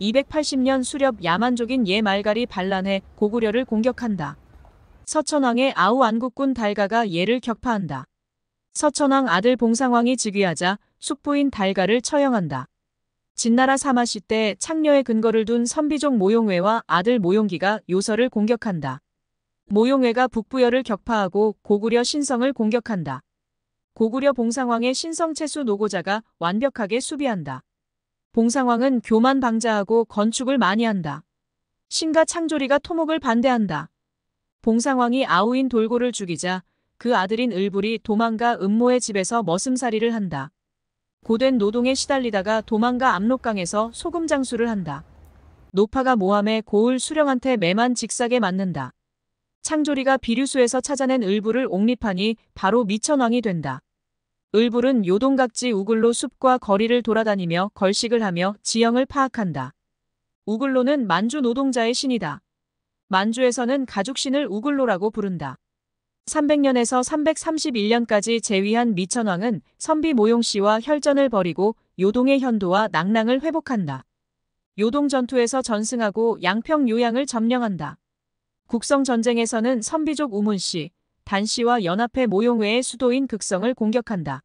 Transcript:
280년 수렵 야만족인 예말갈이 반란해 고구려를 공격한다. 서천왕의 아우 안국군 달가가 예를 격파한다. 서천왕 아들 봉상왕이 즉위하자 숙부인 달가를 처형한다. 진나라 사마시 때 창녀의 근거를 둔선비족 모용회와 아들 모용기가 요서를 공격한다. 모용회가 북부여를 격파하고 고구려 신성을 공격한다. 고구려 봉상왕의 신성 채수 노고자가 완벽하게 수비한다. 봉상왕은 교만 방자하고 건축을 많이 한다. 신가 창조리가 토목을 반대한다. 봉상왕이 아우인 돌고를 죽이자 그 아들인 을불이 도망가 음모의 집에서 머슴살이를 한다. 고된 노동에 시달리다가 도망가 압록강에서 소금 장수를 한다. 노파가 모함에 고을 수령한테 매만 직사게 맞는다. 창조리가 비류수에서 찾아낸 을부를 옹립하니 바로 미천왕이 된다. 을불은 요동각지 우글로 숲과 거리를 돌아다니며 걸식을 하며 지형을 파악한다. 우글로는 만주 노동자의 신이다. 만주에서는 가죽신을 우글로라고 부른다. 300년에서 331년까지 제위한 미천왕은 선비 모용씨와 혈전을 벌이고 요동의 현도와 낙랑을 회복한다. 요동 전투에서 전승하고 양평 요양을 점령한다. 국성 전쟁에서는 선비족 우문씨, 단씨와 연합해 모용회의 수도인 극성을 공격한다.